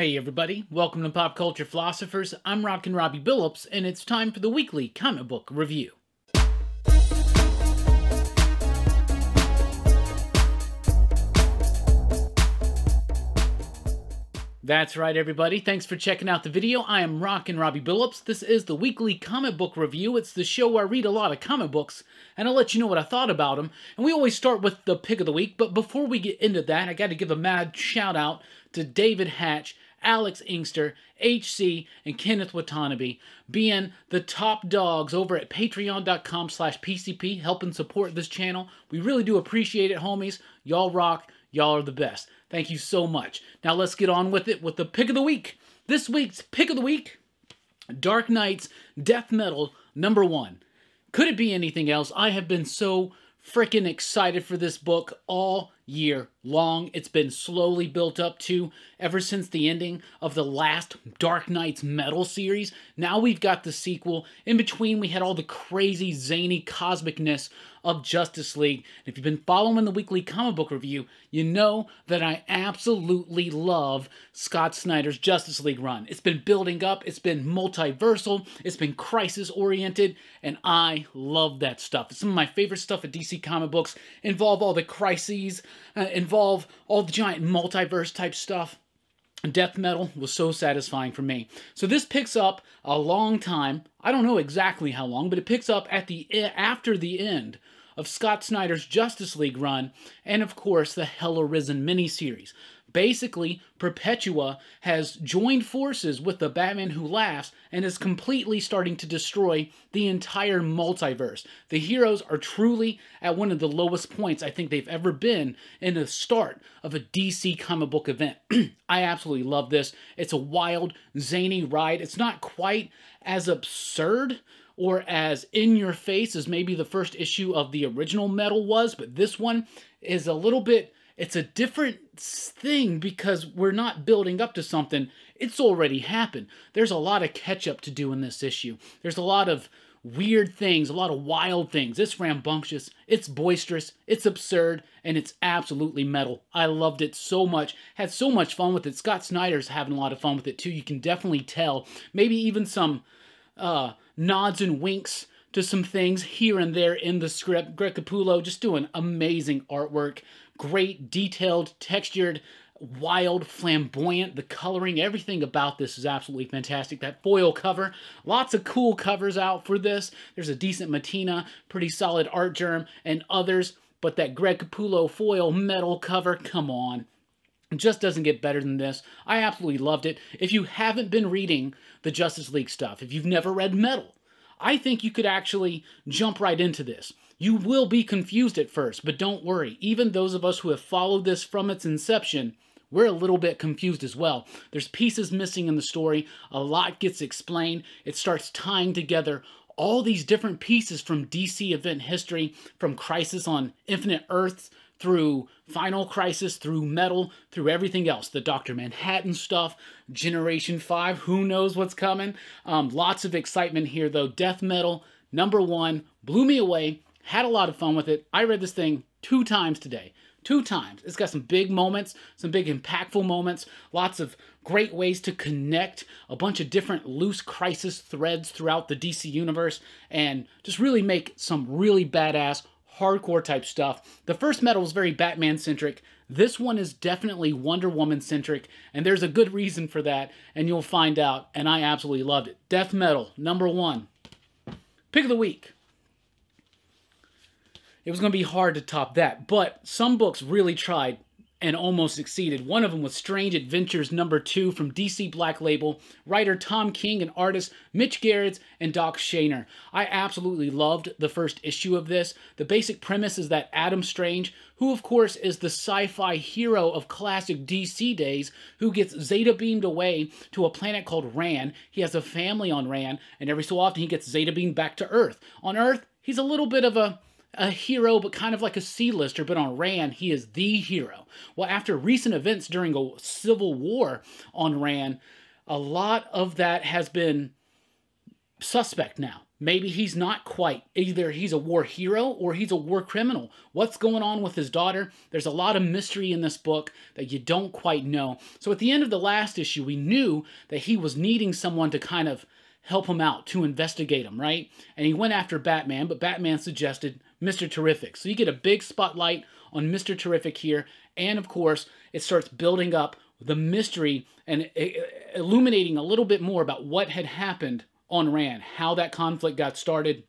Hey everybody, welcome to Pop Culture Philosophers. I'm Rockin' Robbie Billups, and it's time for the weekly comic book review. That's right everybody, thanks for checking out the video. I am Rockin' Robbie Billups. This is the weekly comic book review. It's the show where I read a lot of comic books, and I'll let you know what I thought about them. And we always start with the pick of the week, but before we get into that, I gotta give a mad shout out to David Hatch Alex Inkster, HC, and Kenneth Watanabe being the top dogs over at patreon.com slash PCP, helping support this channel. We really do appreciate it, homies. Y'all rock. Y'all are the best. Thank you so much. Now let's get on with it with the pick of the week. This week's pick of the week, Dark Knight's Death Metal number one. Could it be anything else? I have been so freaking excited for this book all year long. It's been slowly built up to ever since the ending of the last Dark Knight's Metal series. Now we've got the sequel. In between, we had all the crazy, zany cosmicness of Justice League. And if you've been following the weekly comic book review, you know that I absolutely love Scott Snyder's Justice League run. It's been building up, it's been multiversal, it's been crisis oriented, and I love that stuff. Some of my favorite stuff at DC comic books involve all the crises uh, involve all the giant multiverse type stuff. Death metal was so satisfying for me. So this picks up a long time. I don't know exactly how long, but it picks up at the after the end of Scott Snyder's Justice League run, and of course the Hell Arisen miniseries. Basically, Perpetua has joined forces with the Batman Who Laughs and is completely starting to destroy the entire multiverse. The heroes are truly at one of the lowest points I think they've ever been in the start of a DC comic book event. I absolutely love this. It's a wild, zany ride. It's not quite as absurd or as in your face as maybe the first issue of the original metal was, but this one is a little bit, it's a different thing because we're not building up to something. It's already happened. There's a lot of catch up to do in this issue. There's a lot of weird things, a lot of wild things. It's rambunctious, it's boisterous, it's absurd, and it's absolutely metal. I loved it so much. Had so much fun with it. Scott Snyder's having a lot of fun with it too. You can definitely tell. Maybe even some uh, nods and winks to some things here and there in the script. Greg Capullo just doing amazing artwork great, detailed, textured, wild, flamboyant. The coloring, everything about this is absolutely fantastic. That foil cover, lots of cool covers out for this. There's a decent Matina, pretty solid Art Germ, and others. But that Greg Capullo foil metal cover, come on just doesn't get better than this. I absolutely loved it. If you haven't been reading the Justice League stuff, if you've never read Metal, I think you could actually jump right into this. You will be confused at first, but don't worry. Even those of us who have followed this from its inception, we're a little bit confused as well. There's pieces missing in the story, a lot gets explained, it starts tying together all these different pieces from DC event history, from Crisis on Infinite Earths through Final Crisis, through Metal, through everything else. The Dr. Manhattan stuff, Generation 5, who knows what's coming. Um, lots of excitement here though. Death Metal, number one, blew me away had a lot of fun with it. I read this thing two times today. Two times. It's got some big moments, some big impactful moments, lots of great ways to connect a bunch of different loose crisis threads throughout the DC universe and just really make some really badass hardcore type stuff. The first metal was very Batman centric. This one is definitely Wonder Woman centric, and there's a good reason for that, and you'll find out. And I absolutely loved it. Death Metal, number one. Pick of the week it was going to be hard to top that. But some books really tried and almost succeeded. One of them was Strange Adventures number 2 from DC Black Label, writer Tom King and artists Mitch Garrett and Doc Shaner. I absolutely loved the first issue of this. The basic premise is that Adam Strange, who of course is the sci-fi hero of classic DC days, who gets Zeta beamed away to a planet called Ran. He has a family on Ran, and every so often he gets Zeta beamed back to Earth. On Earth, he's a little bit of a a hero, but kind of like a C-lister, but on Ran, he is the hero. Well, after recent events during a civil war on Ran, a lot of that has been suspect now. Maybe he's not quite. Either he's a war hero or he's a war criminal. What's going on with his daughter? There's a lot of mystery in this book that you don't quite know. So at the end of the last issue, we knew that he was needing someone to kind of help him out, to investigate him, right? And he went after Batman, but Batman suggested Mr. Terrific. So you get a big spotlight on Mr. Terrific here, and of course, it starts building up the mystery and eh, eh, illuminating a little bit more about what had happened on Ran, how that conflict got started,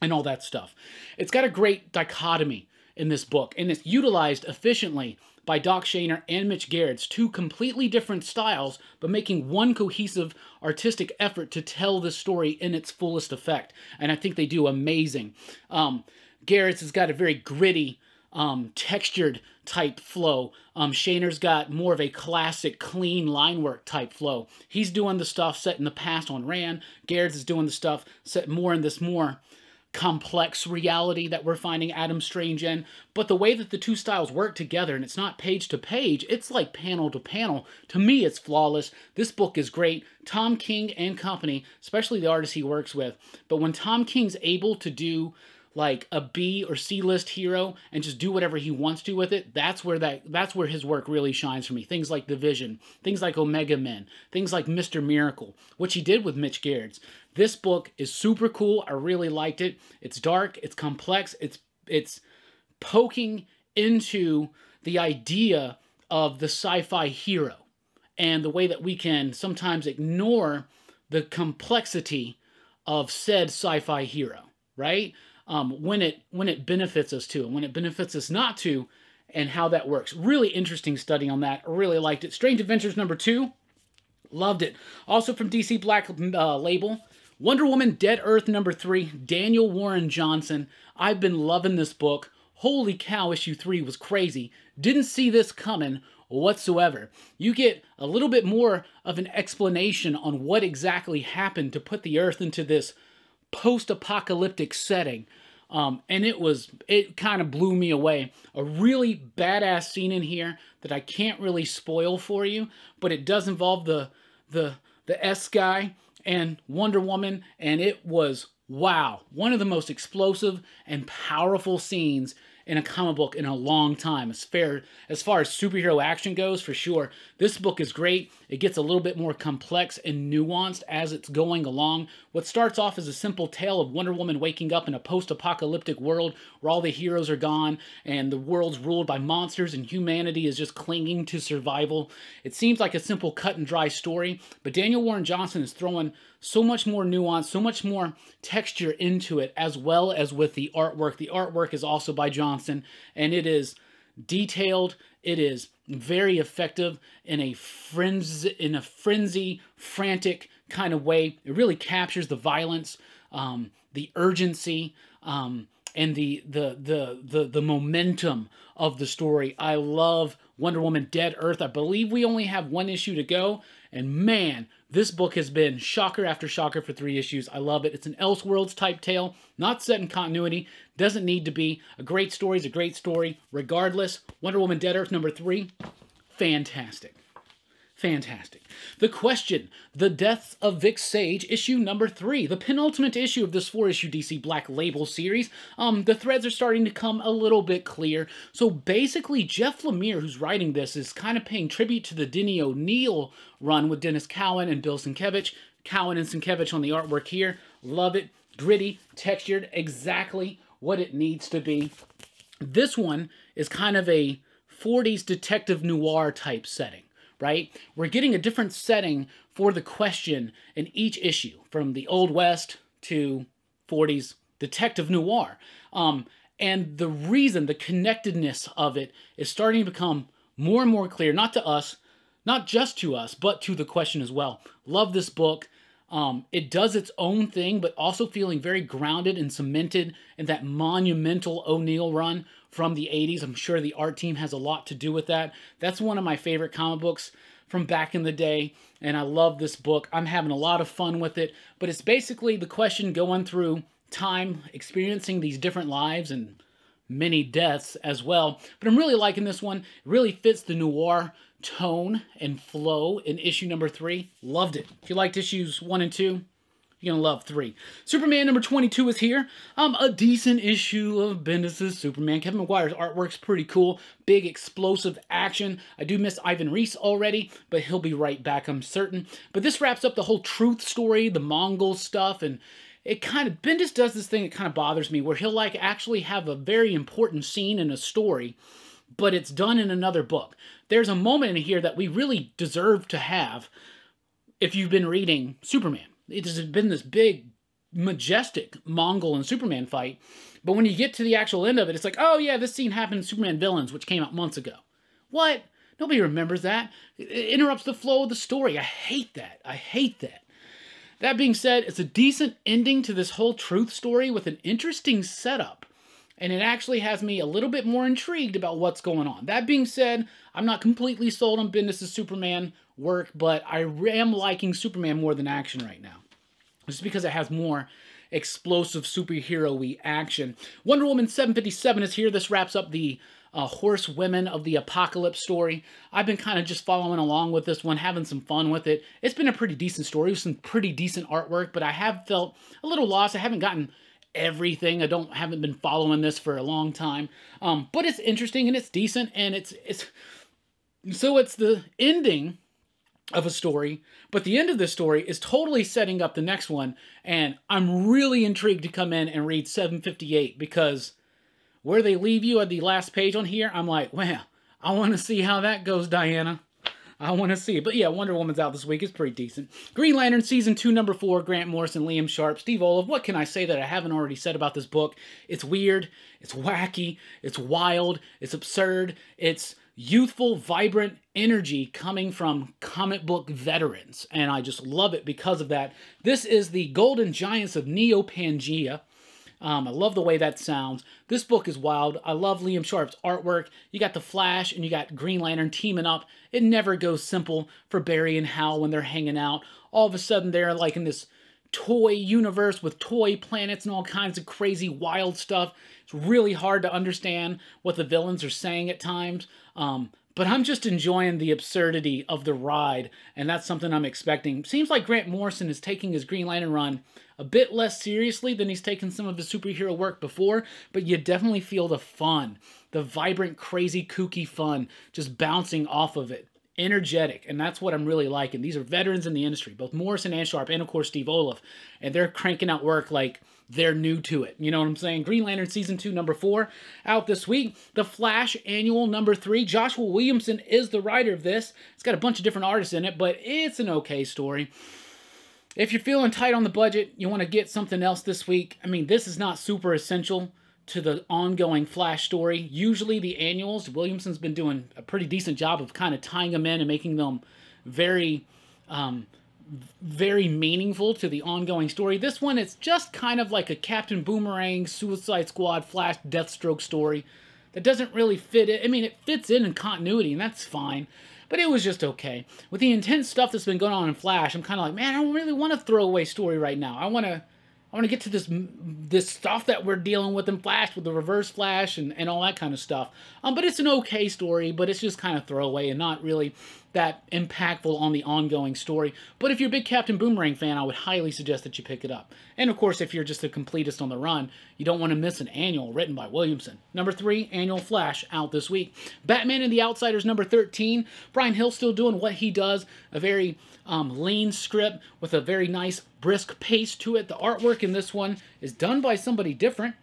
and all that stuff. It's got a great dichotomy in this book, and it's utilized efficiently by Doc Shaner and Mitch Garrett's two completely different styles, but making one cohesive artistic effort to tell the story in its fullest effect. And I think they do amazing. Um, Garrett's has got a very gritty, um, textured type flow. Um, has got more of a classic, clean line work type flow. He's doing the stuff set in the past on Ran. Garrett's is doing the stuff set more in this more complex reality that we're finding Adam Strange in. But the way that the two styles work together, and it's not page to page, it's like panel to panel. To me, it's flawless. This book is great. Tom King and company, especially the artists he works with. But when Tom King's able to do like a B or C list hero and just do whatever he wants to with it, that's where that that's where his work really shines for me. Things like The Vision, things like Omega Men, things like Mr. Miracle, which he did with Mitch Gerrits. This book is super cool. I really liked it. It's dark, it's complex, it's it's poking into the idea of the sci-fi hero and the way that we can sometimes ignore the complexity of said sci-fi hero, right? um, when it when it benefits us to and when it benefits us not to, and how that works. Really interesting study on that. Really liked it. Strange Adventures number two, loved it. Also from DC Black mm, uh, Label. Wonder Woman Dead Earth number three, Daniel Warren Johnson. I've been loving this book. Holy cow, issue three was crazy. Didn't see this coming whatsoever. You get a little bit more of an explanation on what exactly happened to put the Earth into this post-apocalyptic setting. Um, and it was, it kind of blew me away. A really badass scene in here that I can't really spoil for you, but it does involve the, the, the S guy and Wonder Woman, and it was, wow, one of the most explosive and powerful scenes in a comic book in a long time. As fair as far as superhero action goes, for sure. This book is great. It gets a little bit more complex and nuanced as it's going along. What starts off as a simple tale of Wonder Woman waking up in a post-apocalyptic world where all the heroes are gone and the world's ruled by monsters and humanity is just clinging to survival. It seems like a simple cut and dry story, but Daniel Warren Johnson is throwing so much more nuance, so much more texture into it, as well as with the artwork. The artwork is also by John and it is detailed. It is very effective in a frenzy, in a frenzy, frantic kind of way. It really captures the violence, um, the urgency, um, and the, the the the the momentum of the story. I love Wonder Woman Dead Earth. I believe we only have one issue to go. And man, this book has been shocker after shocker for three issues. I love it. It's an Elseworlds type tale, not set in continuity, doesn't need to be. A great story is a great story, regardless. Wonder Woman Dead Earth number three, fantastic. Fantastic. The question The Deaths of Vic Sage, issue number three, the penultimate issue of this four issue DC Black Label series. Um, the threads are starting to come a little bit clear. So basically, Jeff Lemire, who's writing this, is kind of paying tribute to the Denny O'Neill run with Dennis Cowan and Bill Sienkiewicz. Cowan and Sienkiewicz on the artwork here. Love it. Gritty, textured, exactly what it needs to be. This one is kind of a 40s detective noir type setting right? We're getting a different setting for the question in each issue, from the Old West to 40s detective noir. Um, and the reason, the connectedness of it is starting to become more and more clear, not to us, not just to us, but to the question as well. Love this book. Um, it does its own thing, but also feeling very grounded and cemented in that monumental O'Neill run from the 80s. I'm sure the art team has a lot to do with that. That's one of my favorite comic books from back in the day, and I love this book. I'm having a lot of fun with it, but it's basically the question going through time, experiencing these different lives and many deaths as well. But I'm really liking this one. It really fits the noir tone and flow in issue number three. Loved it. If you liked issues one and two, you're gonna love three. Superman number 22 is here. Um, a decent issue of Bendis' Superman. Kevin McGuire's artwork's pretty cool. Big explosive action. I do miss Ivan Reese already, but he'll be right back, I'm certain. But this wraps up the whole truth story, the Mongol stuff, and it kind of Bendis does this thing that kind of bothers me, where he'll like actually have a very important scene in a story, but it's done in another book. There's a moment in here that we really deserve to have if you've been reading Superman it has been this big, majestic Mongol and Superman fight. But when you get to the actual end of it, it's like, oh yeah, this scene happened in Superman Villains, which came out months ago. What? Nobody remembers that. It interrupts the flow of the story. I hate that. I hate that. That being said, it's a decent ending to this whole truth story with an interesting setup and it actually has me a little bit more intrigued about what's going on. That being said, I'm not completely sold on Bendis' Superman work, but I am liking Superman more than action right now. Just because it has more explosive superhero-y action. Wonder Woman 757 is here. This wraps up the uh, Horse Women of the Apocalypse story. I've been kind of just following along with this one, having some fun with it. It's been a pretty decent story with some pretty decent artwork, but I have felt a little lost. I haven't gotten everything. I don't haven't been following this for a long time, um, but it's interesting and it's decent and it's it's so it's the ending of a story, but the end of this story is totally setting up the next one, and I'm really intrigued to come in and read 758 because where they leave you at the last page on here, I'm like, wow, I want to see how that goes, Diana. I want to see. But yeah, Wonder Woman's out this week. It's pretty decent. Green Lantern Season 2, Number 4, Grant Morrison, Liam Sharp, Steve Olive. What can I say that I haven't already said about this book? It's weird, it's wacky, it's wild, it's absurd, it's youthful, vibrant energy coming from comic book veterans. And I just love it because of that. This is the Golden Giants of Neo Pangea um, I love the way that sounds. This book is wild. I love Liam Sharp's artwork. You got the Flash and you got Green Lantern teaming up. It never goes simple for Barry and Hal when they're hanging out. All of a sudden, they're like in this toy universe with toy planets and all kinds of crazy wild stuff. It's really hard to understand what the villains are saying at times. Um, but I'm just enjoying the absurdity of the ride, and that's something I'm expecting. Seems like Grant Morrison is taking his Green Lantern run a bit less seriously than he's taken some of his superhero work before, but you definitely feel the fun, the vibrant, crazy, kooky fun just bouncing off of it. Energetic, and that's what I'm really liking. These are veterans in the industry, both Morrison and Sharp, and of course Steve Olaf, and they're cranking out work like they're new to it. You know what I'm saying? Green Lantern Season 2, number 4, out this week. The Flash Annual, number 3. Joshua Williamson is the writer of this. It's got a bunch of different artists in it, but it's an okay story. If you're feeling tight on the budget, you want to get something else this week. I mean, this is not super essential to the ongoing Flash story. Usually the annuals, Williamson's been doing a pretty decent job of kind of tying them in and making them very... Um, very meaningful to the ongoing story. This one, it's just kind of like a Captain Boomerang, Suicide Squad, Flash, Deathstroke story that doesn't really fit it. I mean, it fits in in continuity, and that's fine, but it was just okay. With the intense stuff that's been going on in Flash, I'm kind of like, man, I don't really want to throw away story right now. I want to. I want to get to this this stuff that we're dealing with in Flash, with the Reverse Flash and, and all that kind of stuff. Um, but it's an okay story, but it's just kind of throwaway and not really that impactful on the ongoing story. But if you're a big Captain Boomerang fan, I would highly suggest that you pick it up. And of course, if you're just a completist on the run, you don't want to miss an annual written by Williamson. Number three, Annual Flash, out this week. Batman and the Outsiders, number 13. Brian Hill still doing what he does, a very um, lean script with a very nice, brisk pace to it. The artwork in this one is done by somebody different.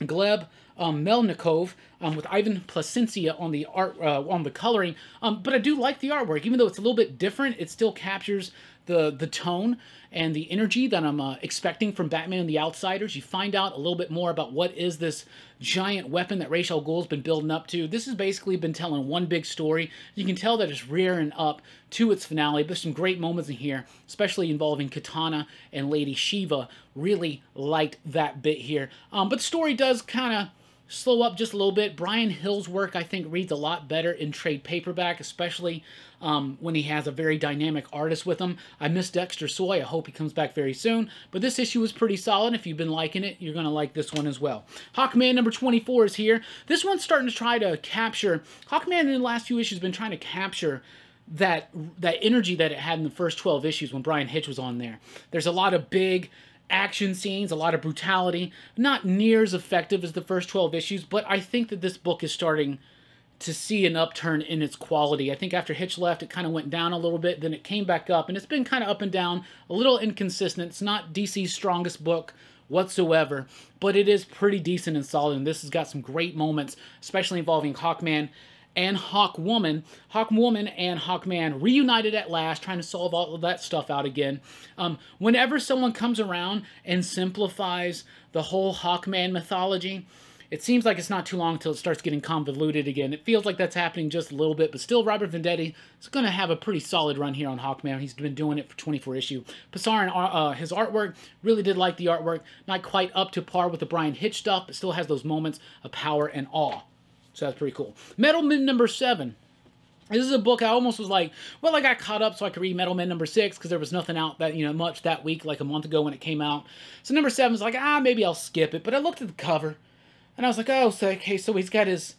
Gleb um, Melnikov um, with Ivan Placencia on the art uh, on the coloring. Um, but I do like the artwork, even though it's a little bit different. It still captures the the tone and the energy that I'm uh, expecting from Batman and the Outsiders. You find out a little bit more about what is this giant weapon that Rachel gould has been building up to. This has basically been telling one big story. You can tell that it's rearing up to its finale. There's some great moments in here, especially involving Katana and Lady Shiva. Really liked that bit here. Um, but the story does kind of slow up just a little bit. Brian Hill's work, I think, reads a lot better in trade paperback, especially um, when he has a very dynamic artist with him. I miss Dexter Soy. I hope he comes back very soon. But this issue was pretty solid. If you've been liking it, you're going to like this one as well. Hawkman number 24 is here. This one's starting to try to capture... Hawkman in the last few issues has been trying to capture that that energy that it had in the first 12 issues when Brian Hitch was on there. There's a lot of big action scenes, a lot of brutality. Not near as effective as the first 12 issues, but I think that this book is starting to see an upturn in its quality. I think after Hitch left, it kind of went down a little bit, then it came back up, and it's been kind of up and down, a little inconsistent. It's not DC's strongest book whatsoever, but it is pretty decent and solid, and this has got some great moments, especially involving Hawkman and Hawk Woman, Hawk Woman and Hawkman reunited at last, trying to solve all of that stuff out again. Um, whenever someone comes around and simplifies the whole Hawkman mythology, it seems like it's not too long until it starts getting convoluted again. It feels like that's happening just a little bit, but still, Robert Vendetti is going to have a pretty solid run here on Hawkman. He's been doing it for 24 issue. Passarin, uh, uh, his artwork, really did like the artwork. Not quite up to par with the Brian Hitch stuff, but still has those moments of power and awe. So that's pretty cool. Metal Men number seven. This is a book I almost was like, well, I got caught up so I could read Metal Men number six because there was nothing out that, you know, much that week, like a month ago when it came out. So number seven is like, ah, maybe I'll skip it. But I looked at the cover and I was like, oh, so, okay, so he's got his,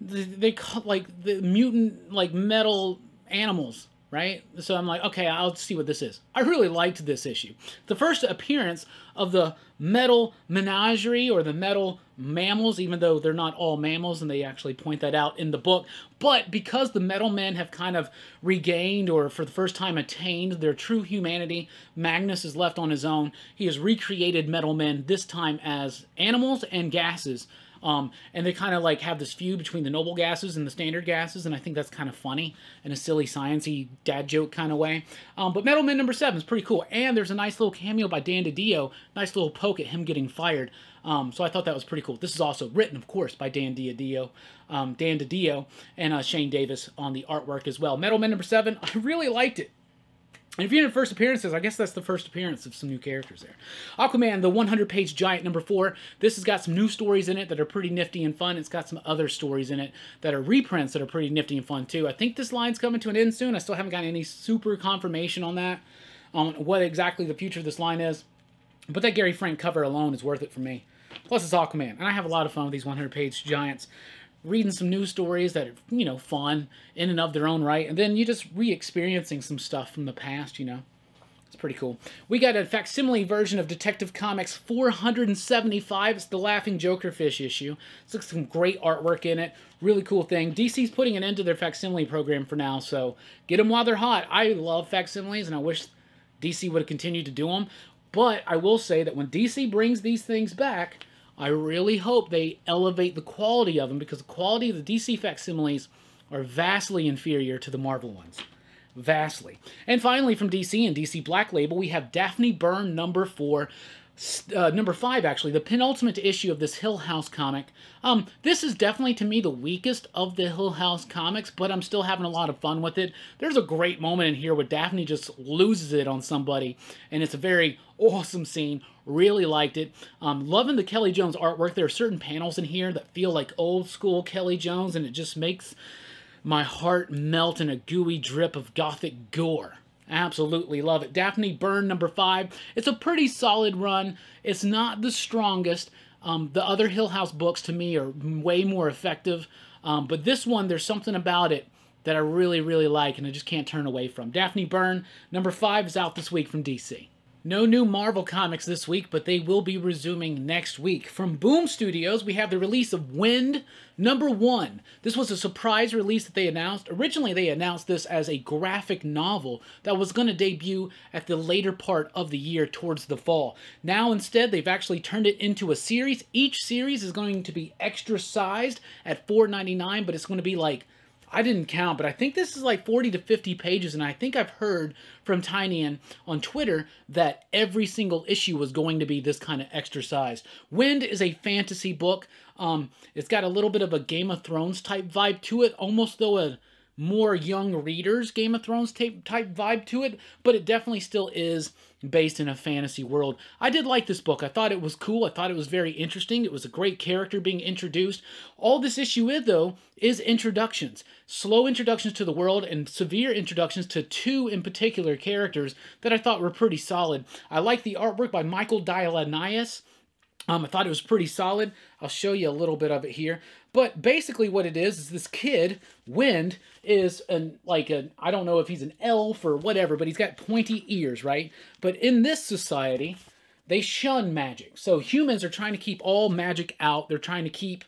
they, they like the mutant, like metal animals right? So I'm like, okay, I'll see what this is. I really liked this issue. The first appearance of the metal menagerie or the metal mammals, even though they're not all mammals, and they actually point that out in the book. But because the metal men have kind of regained or for the first time attained their true humanity, Magnus is left on his own. He has recreated metal men, this time as animals and gases um, and they kind of like have this feud between the noble gases and the standard gases, and I think that's kind of funny in a silly sciencey dad joke kind of way. Um, but Metal Man number seven is pretty cool, and there's a nice little cameo by Dan DiDio, nice little poke at him getting fired. Um, so I thought that was pretty cool. This is also written, of course, by Dan DiDio, um, Dan DiDio, and uh, Shane Davis on the artwork as well. Metal Man number seven, I really liked it. And if you're in first appearances, I guess that's the first appearance of some new characters there. Aquaman, the 100-page giant number four. This has got some new stories in it that are pretty nifty and fun. It's got some other stories in it that are reprints that are pretty nifty and fun too. I think this line's coming to an end soon. I still haven't got any super confirmation on that, on what exactly the future of this line is. But that Gary Frank cover alone is worth it for me. Plus, it's Aquaman, and I have a lot of fun with these 100-page giants reading some news stories that are, you know, fun in and of their own right. And then you just re experiencing some stuff from the past, you know. It's pretty cool. We got a facsimile version of Detective Comics 475. It's the Laughing Joker Fish issue. It's got some great artwork in it. Really cool thing. DC's putting an end to their facsimile program for now, so get them while they're hot. I love facsimiles, and I wish DC would have continued to do them. But I will say that when DC brings these things back, I really hope they elevate the quality of them because the quality of the DC facsimiles are vastly inferior to the Marvel ones. Vastly. And finally, from DC and DC Black Label, we have Daphne Byrne number four, uh, number five, actually, the penultimate issue of this Hill House comic. Um, this is definitely, to me, the weakest of the Hill House comics, but I'm still having a lot of fun with it. There's a great moment in here where Daphne just loses it on somebody, and it's a very awesome scene. Really liked it. Um, loving the Kelly Jones artwork. There are certain panels in here that feel like old school Kelly Jones, and it just makes my heart melt in a gooey drip of gothic gore. Absolutely love it. Daphne Byrne, number five. It's a pretty solid run. It's not the strongest. Um, the other Hill House books to me are way more effective. Um, but this one, there's something about it that I really, really like and I just can't turn away from. Daphne Byrne, number five, is out this week from DC. No new Marvel comics this week, but they will be resuming next week. From Boom Studios, we have the release of Wind Number One. This was a surprise release that they announced. Originally, they announced this as a graphic novel that was going to debut at the later part of the year towards the fall. Now, instead, they've actually turned it into a series. Each series is going to be extra sized at $4.99, but it's going to be like I didn't count, but I think this is like 40 to 50 pages, and I think I've heard from Tynan on Twitter that every single issue was going to be this kind of exercise. Wind is a fantasy book. Um, it's got a little bit of a Game of Thrones type vibe to it, almost though a more young readers Game of Thrones type, type vibe to it, but it definitely still is based in a fantasy world. I did like this book. I thought it was cool. I thought it was very interesting. It was a great character being introduced. All this issue is, though, is introductions slow introductions to the world and severe introductions to two in particular characters that I thought were pretty solid. I like the artwork by Michael Dialanias. Um, I thought it was pretty solid. I'll show you a little bit of it here. But basically what it is, is this kid, Wind, is an, like a I don't know if he's an elf or whatever, but he's got pointy ears, right? But in this society, they shun magic. So humans are trying to keep all magic out. They're trying to keep,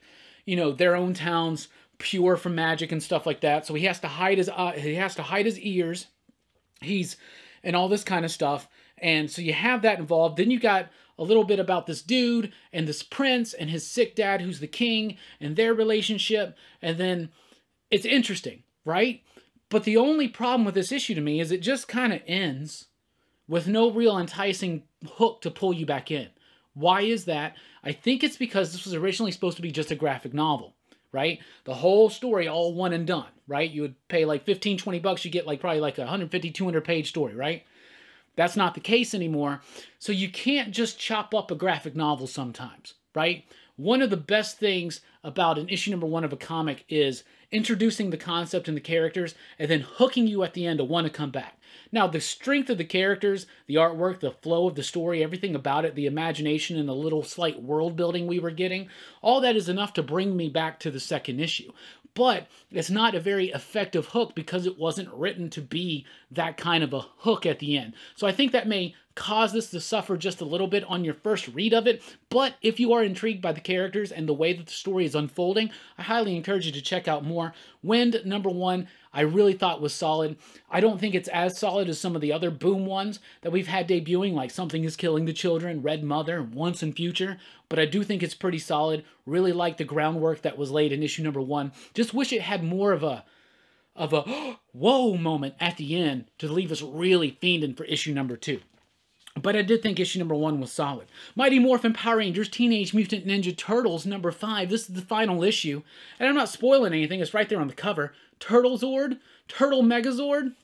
you know, their own towns pure from magic and stuff like that. So he has to hide his, uh, he has to hide his ears. He's, and all this kind of stuff. And so you have that involved. Then you got a little bit about this dude and this prince and his sick dad, who's the king, and their relationship. And then it's interesting, right? But the only problem with this issue to me is it just kind of ends with no real enticing hook to pull you back in. Why is that? I think it's because this was originally supposed to be just a graphic novel, right? The whole story, all one and done, right? You would pay like 15, 20 bucks, you get like probably like a 150, 200 page story, right? That's not the case anymore. So you can't just chop up a graphic novel sometimes, right? One of the best things about an issue number one of a comic is introducing the concept and the characters and then hooking you at the end to want to come back. Now, the strength of the characters, the artwork, the flow of the story, everything about it, the imagination, and the little slight world building we were getting, all that is enough to bring me back to the second issue but it's not a very effective hook because it wasn't written to be that kind of a hook at the end. So I think that may cause this to suffer just a little bit on your first read of it, but if you are intrigued by the characters and the way that the story is unfolding, I highly encourage you to check out more. Wind, number one, I really thought was solid. I don't think it's as solid as some of the other boom ones that we've had debuting, like Something is Killing the Children, Red Mother, Once in Future, but I do think it's pretty solid. Really like the groundwork that was laid in issue number one. Just wish it had more of a of a whoa moment at the end to leave us really fiending for issue number two. But I did think issue number one was solid. Mighty Morphin Power Rangers Teenage Mutant Ninja Turtles number five. This is the final issue. And I'm not spoiling anything, it's right there on the cover. Turtle Zord? Turtle Megazord?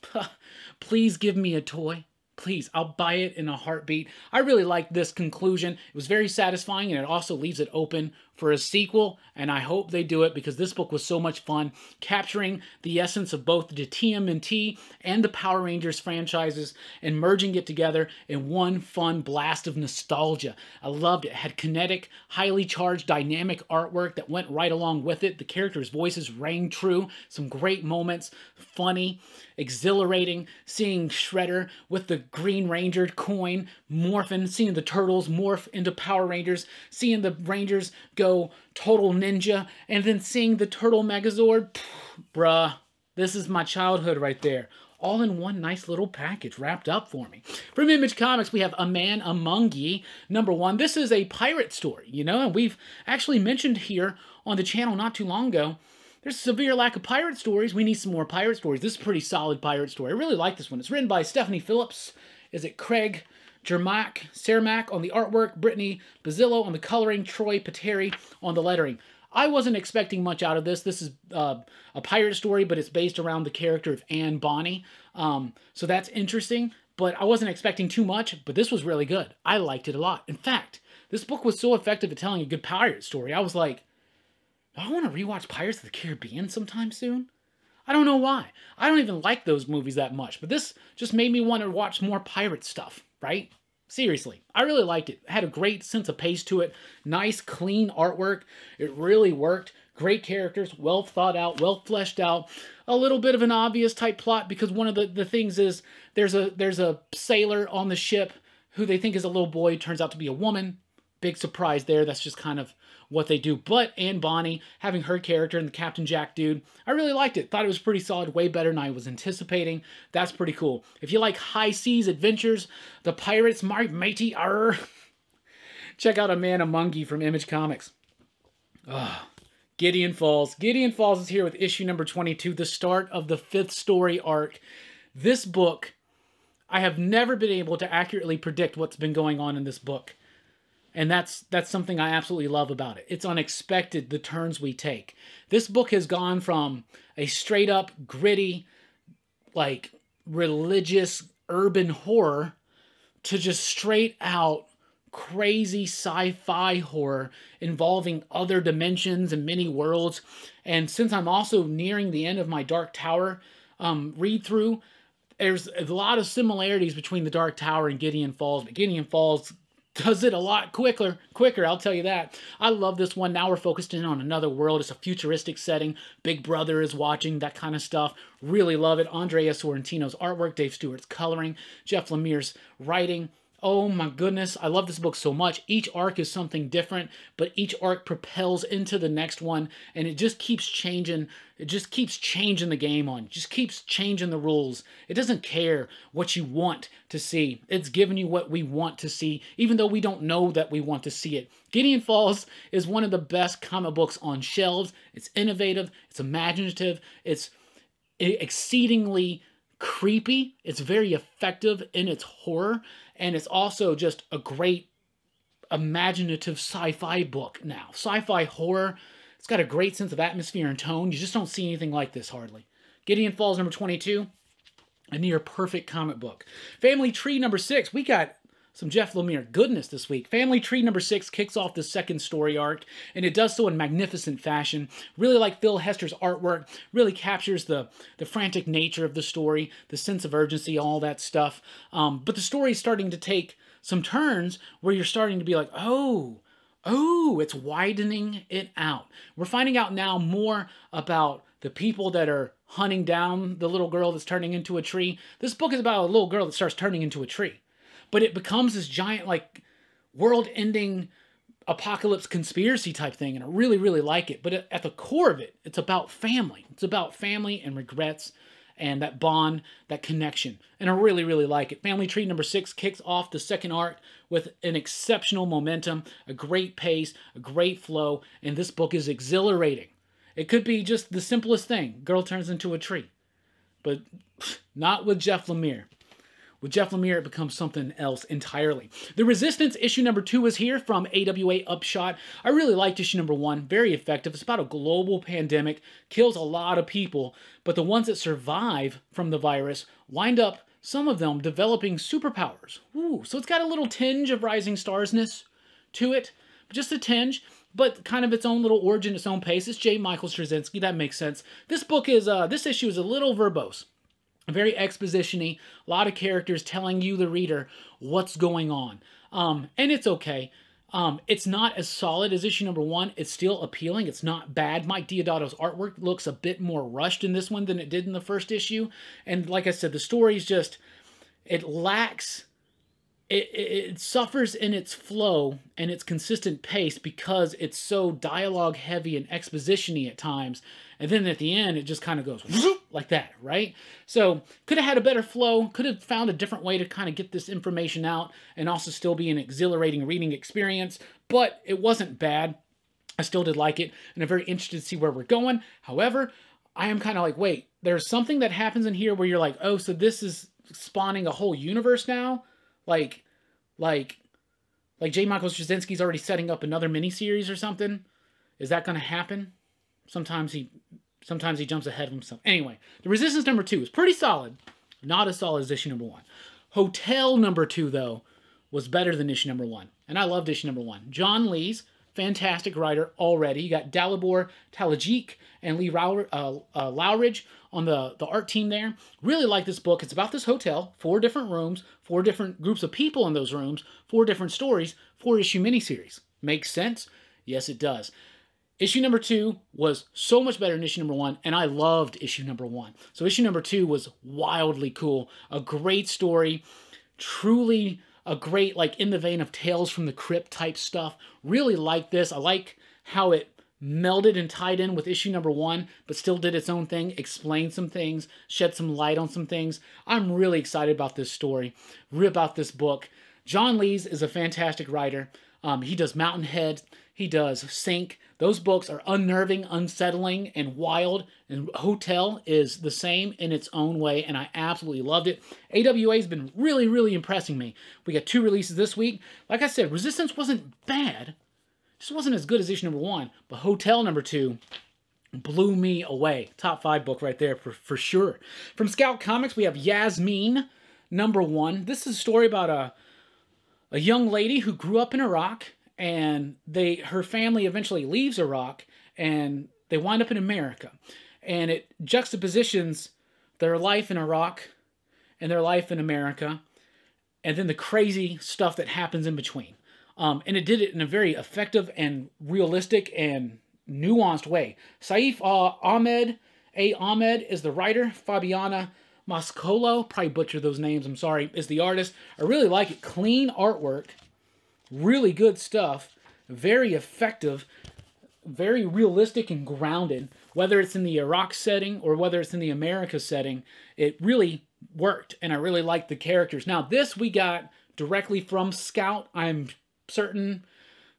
Please give me a toy. Please, I'll buy it in a heartbeat. I really liked this conclusion. It was very satisfying and it also leaves it open for a sequel, and I hope they do it because this book was so much fun, capturing the essence of both the TMNT and the Power Rangers franchises and merging it together in one fun blast of nostalgia. I loved it. it had kinetic, highly charged, dynamic artwork that went right along with it. The characters' voices rang true, some great moments, funny, exhilarating, seeing Shredder with the Green Ranger coin morphing, seeing the Turtles morph into Power Rangers, seeing the Rangers go go total ninja, and then seeing the turtle megazord, bruh, this is my childhood right there. All in one nice little package wrapped up for me. From Image Comics, we have A Man Among Ye, number one. This is a pirate story, you know, and we've actually mentioned here on the channel not too long ago there's a severe lack of pirate stories. We need some more pirate stories. This is a pretty solid pirate story. I really like this one. It's written by Stephanie Phillips. Is it Craig Jermac, Cermak on the artwork, Brittany Bazillo on the coloring, Troy Pateri on the lettering. I wasn't expecting much out of this. This is uh, a pirate story, but it's based around the character of Anne Bonny. Um, so that's interesting, but I wasn't expecting too much, but this was really good. I liked it a lot. In fact, this book was so effective at telling a good pirate story. I was like, I want to rewatch Pirates of the Caribbean sometime soon. I don't know why. I don't even like those movies that much, but this just made me want to watch more pirate stuff right? Seriously, I really liked it. it. Had a great sense of pace to it. Nice, clean artwork. It really worked. Great characters, well thought out, well fleshed out. A little bit of an obvious type plot because one of the, the things is there's a there's a sailor on the ship who they think is a little boy turns out to be a woman. Big surprise there. That's just kind of what they do. But and Bonnie having her character and the Captain Jack dude, I really liked it. Thought it was pretty solid, way better than I was anticipating. That's pretty cool. If you like high seas adventures, the pirates, my matey, are. Check out A Man a Monkey from Image Comics. Ugh. Gideon Falls. Gideon Falls is here with issue number 22, the start of the fifth story arc. This book, I have never been able to accurately predict what's been going on in this book and that's that's something I absolutely love about it. It's unexpected the turns we take. This book has gone from a straight up gritty like religious urban horror to just straight out crazy sci-fi horror involving other dimensions and many worlds. And since I'm also nearing the end of my Dark Tower um, read through, there's a lot of similarities between the Dark Tower and Gideon Falls, but Gideon Falls does it a lot quicker quicker i'll tell you that i love this one now we're focused in on another world it's a futuristic setting big brother is watching that kind of stuff really love it andrea sorrentino's artwork dave stewart's coloring jeff lemire's writing Oh my goodness, I love this book so much. Each arc is something different, but each arc propels into the next one and it just keeps changing it just keeps changing the game on. just keeps changing the rules. It doesn't care what you want to see. It's giving you what we want to see, even though we don't know that we want to see it. Gideon Falls is one of the best comic books on shelves. It's innovative. It's imaginative. It's exceedingly creepy. It's very effective in its horror. And it's also just a great imaginative sci-fi book now. Sci-fi horror it's got a great sense of atmosphere and tone. You just don't see anything like this hardly. Gideon Falls number 22, a near perfect comic book. Family Tree number 6, we got some Jeff Lemire goodness this week. Family Tree number six kicks off the second story arc, and it does so in magnificent fashion. Really like Phil Hester's artwork, really captures the, the frantic nature of the story, the sense of urgency, all that stuff. Um, but the story is starting to take some turns where you're starting to be like, oh, Oh, it's widening it out. We're finding out now more about the people that are hunting down the little girl that's turning into a tree. This book is about a little girl that starts turning into a tree. But it becomes this giant, like, world ending apocalypse conspiracy type thing. And I really, really like it. But at the core of it, it's about family. It's about family and regrets and that bond, that connection. And I really, really like it. Family Tree number six kicks off the second arc with an exceptional momentum, a great pace, a great flow, and this book is exhilarating. It could be just the simplest thing girl turns into a tree, but not with Jeff Lemire. With Jeff Lemire, it becomes something else entirely. The Resistance issue number two is here from AWA Upshot. I really liked issue number one, very effective. It's about a global pandemic, kills a lot of people, but the ones that survive from the virus wind up, some of them, developing superpowers. Ooh, so it's got a little tinge of Rising Starsness to it, just a tinge but kind of its own little origin, its own pace. It's J. Michael Straczynski. That makes sense. This book is, uh, this issue is a little verbose very expositiony, a lot of characters telling you, the reader, what's going on. Um, and it's okay. Um, it's not as solid as issue number one. It's still appealing. It's not bad. Mike Diodato's artwork looks a bit more rushed in this one than it did in the first issue. And like I said, the story's just, it lacks, it, it, it suffers in its flow and its consistent pace because it's so dialogue heavy and expositiony at times and then at the end, it just kind of goes like that, right? So could have had a better flow, could have found a different way to kind of get this information out and also still be an exhilarating reading experience, but it wasn't bad. I still did like it, and I'm very interested to see where we're going. However, I am kind of like, wait, there's something that happens in here where you're like, oh, so this is spawning a whole universe now? Like, like, like J. Michael Straczynski's already setting up another miniseries or something? Is that going to happen? sometimes he sometimes he jumps ahead of himself. Anyway, the resistance number two is pretty solid. Not as solid as issue number one. Hotel number two, though, was better than issue number one. And I loved issue number one. John Lee's fantastic writer already. You got Dalibor Talajik and Lee Row- uh, uh, Lowridge on the, the art team there. Really like this book. It's about this hotel, four different rooms, four different groups of people in those rooms, four different stories, four issue miniseries. Makes sense? Yes, it does. Issue number two was so much better than issue number one, and I loved issue number one. So, issue number two was wildly cool. A great story, truly a great, like in the vein of Tales from the Crypt type stuff. Really like this. I like how it melded and tied in with issue number one, but still did its own thing, explained some things, shed some light on some things. I'm really excited about this story, about this book. John Lees is a fantastic writer. Um, he does Mountainhead, he does Sink. Those books are unnerving, unsettling, and wild. And Hotel is the same in its own way, and I absolutely loved it. AWA has been really, really impressing me. We got two releases this week. Like I said, Resistance wasn't bad, just wasn't as good as issue number one, but Hotel number two blew me away. Top five book right there for, for sure. From Scout Comics, we have Yasmin number one. This is a story about a a young lady who grew up in Iraq and they her family eventually leaves Iraq and they wind up in America. And it juxtapositions their life in Iraq and their life in America and then the crazy stuff that happens in between. Um, and it did it in a very effective and realistic and nuanced way. Saif uh, Ahmed, A. Ahmed is the writer. Fabiana Moscolo, probably butchered those names, I'm sorry, is the artist. I really like it. Clean artwork, really good stuff, very effective, very realistic and grounded. Whether it's in the Iraq setting or whether it's in the America setting, it really worked, and I really liked the characters. Now, this we got directly from Scout. I'm certain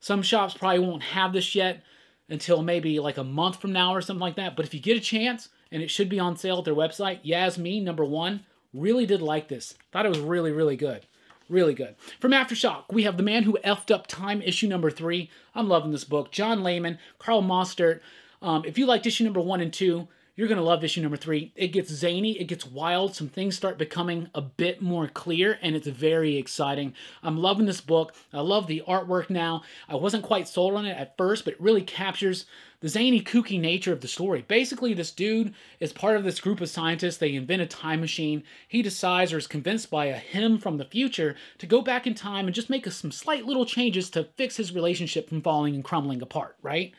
some shops probably won't have this yet until maybe like a month from now or something like that. But if you get a chance, and it should be on sale at their website. Yasmin, number one, really did like this. Thought it was really, really good. Really good. From Aftershock, we have The Man Who Effed Up Time, issue number three. I'm loving this book. John Lehman, Carl Mostert. Um, if you liked issue number one and two, you're going to love issue number three. It gets zany, it gets wild, some things start becoming a bit more clear, and it's very exciting. I'm loving this book. I love the artwork now. I wasn't quite sold on it at first, but it really captures the zany, kooky nature of the story. Basically, this dude is part of this group of scientists. They invent a time machine. He decides or is convinced by a him from the future to go back in time and just make some slight little changes to fix his relationship from falling and crumbling apart, right?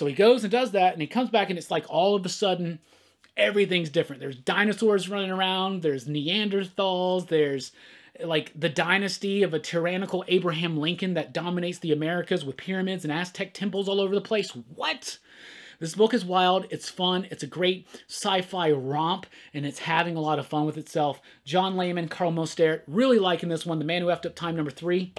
So he goes and does that, and he comes back, and it's like all of a sudden everything's different. There's dinosaurs running around, there's Neanderthals, there's like the dynasty of a tyrannical Abraham Lincoln that dominates the Americas with pyramids and Aztec temples all over the place. What? This book is wild, it's fun, it's a great sci fi romp, and it's having a lot of fun with itself. John Layman, Carl Mostert, really liking this one. The Man Who Effed Up Time number three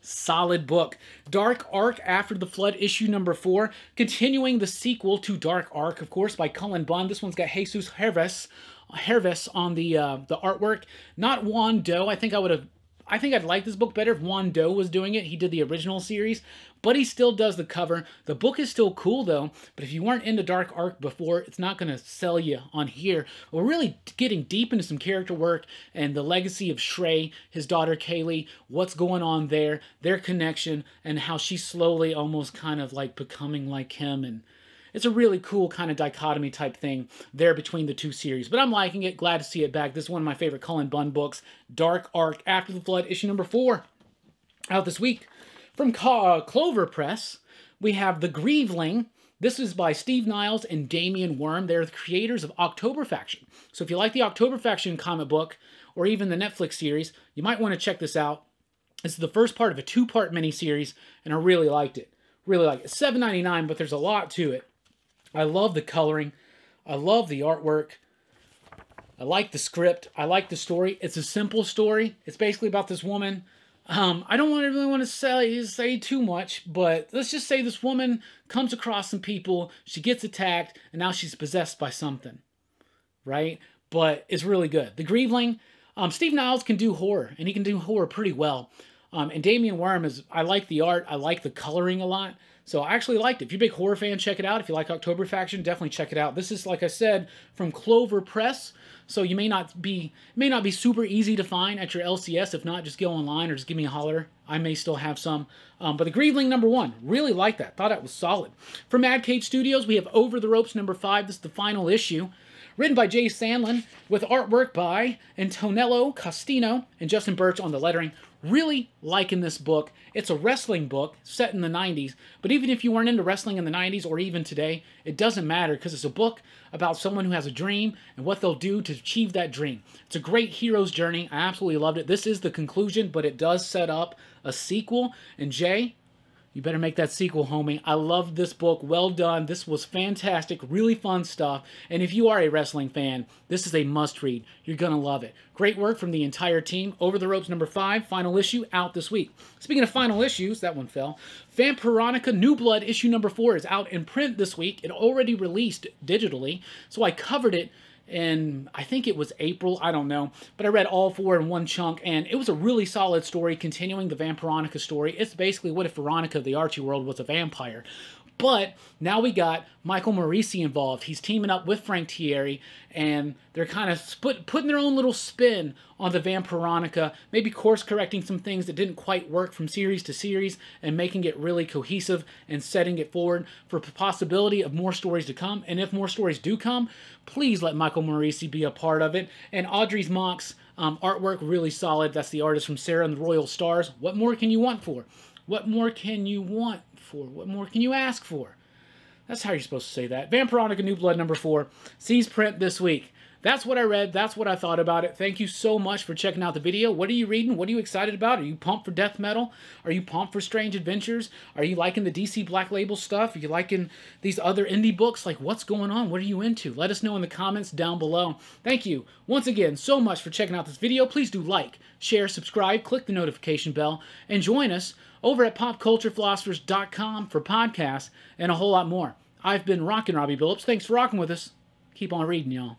solid book. Dark Ark After the Flood, issue number four, continuing the sequel to Dark Ark, of course, by Cullen Bond. This one's got Jesus Herves, Herves on the uh, the artwork. Not Juan Doe. I think I would have I think I'd like this book better if Juan Doe was doing it. He did the original series, but he still does the cover. The book is still cool though, but if you weren't into Dark Arc before, it's not going to sell you on here. We're really getting deep into some character work and the legacy of Shrey, his daughter Kaylee, what's going on there, their connection, and how she's slowly almost kind of like becoming like him and it's a really cool kind of dichotomy type thing there between the two series. But I'm liking it. Glad to see it back. This is one of my favorite Cullen Bunn books, Dark Arc After the Flood, issue number four, out this week. From uh, Clover Press, we have The Grieveling. This is by Steve Niles and Damian Worm. They're the creators of October Faction. So if you like the October Faction comic book or even the Netflix series, you might want to check this out. This is the first part of a two-part miniseries, and I really liked it. Really like it. $7.99, but there's a lot to it. I love the coloring. I love the artwork. I like the script. I like the story. It's a simple story. It's basically about this woman. Um, I don't want really want to say, say too much, but let's just say this woman comes across some people. She gets attacked, and now she's possessed by something, right? But it's really good. The Grieveling. Um, Steve Niles can do horror, and he can do horror pretty well. Um, and Damien Worm is. I like the art. I like the coloring a lot. So I actually liked it. If you're a big horror fan, check it out. If you like October Faction, definitely check it out. This is, like I said, from Clover Press. So you may not be may not be super easy to find at your LCS. If not, just go online or just give me a holler. I may still have some. Um, but the Grieveling number one, really like that. Thought that was solid. For Mad Cage Studios, we have Over the Ropes number five. This is the final issue written by Jay Sandlin, with artwork by Antonello Costino and Justin Birch on the lettering. Really liking this book. It's a wrestling book set in the 90s, but even if you weren't into wrestling in the 90s or even today, it doesn't matter because it's a book about someone who has a dream and what they'll do to achieve that dream. It's a great hero's journey. I absolutely loved it. This is the conclusion, but it does set up a sequel. And Jay, you better make that sequel, homie. I love this book. Well done. This was fantastic. Really fun stuff. And if you are a wrestling fan, this is a must read. You're going to love it. Great work from the entire team. Over the Ropes number five, final issue out this week. Speaking of final issues, that one fell. Vampironica New Blood issue number four is out in print this week. It already released digitally, so I covered it in I think it was April, I don't know, but I read all four in one chunk and it was a really solid story continuing the Vampironica story. It's basically what if Veronica of the Archie world was a vampire. But now we got Michael Morrissey involved. He's teaming up with Frank Thierry, and they're kind of put, putting their own little spin on the Vampironica, maybe course correcting some things that didn't quite work from series to series, and making it really cohesive and setting it forward for possibility of more stories to come. And if more stories do come, please let Michael Morrissey be a part of it. And Audrey's Mox um, artwork, really solid. That's the artist from Sarah and the Royal Stars. What more can you want for? What more can you want what more can you ask for? That's how you're supposed to say that. Vampironica New Blood number four sees print this week that's what I read. That's what I thought about it. Thank you so much for checking out the video. What are you reading? What are you excited about? Are you pumped for death metal? Are you pumped for strange adventures? Are you liking the DC Black Label stuff? Are you liking these other indie books? Like, what's going on? What are you into? Let us know in the comments down below. Thank you once again so much for checking out this video. Please do like, share, subscribe, click the notification bell, and join us over at popculturephilosophers.com for podcasts and a whole lot more. I've been rocking Robbie Billups. Thanks for rocking with us. Keep on reading, y'all.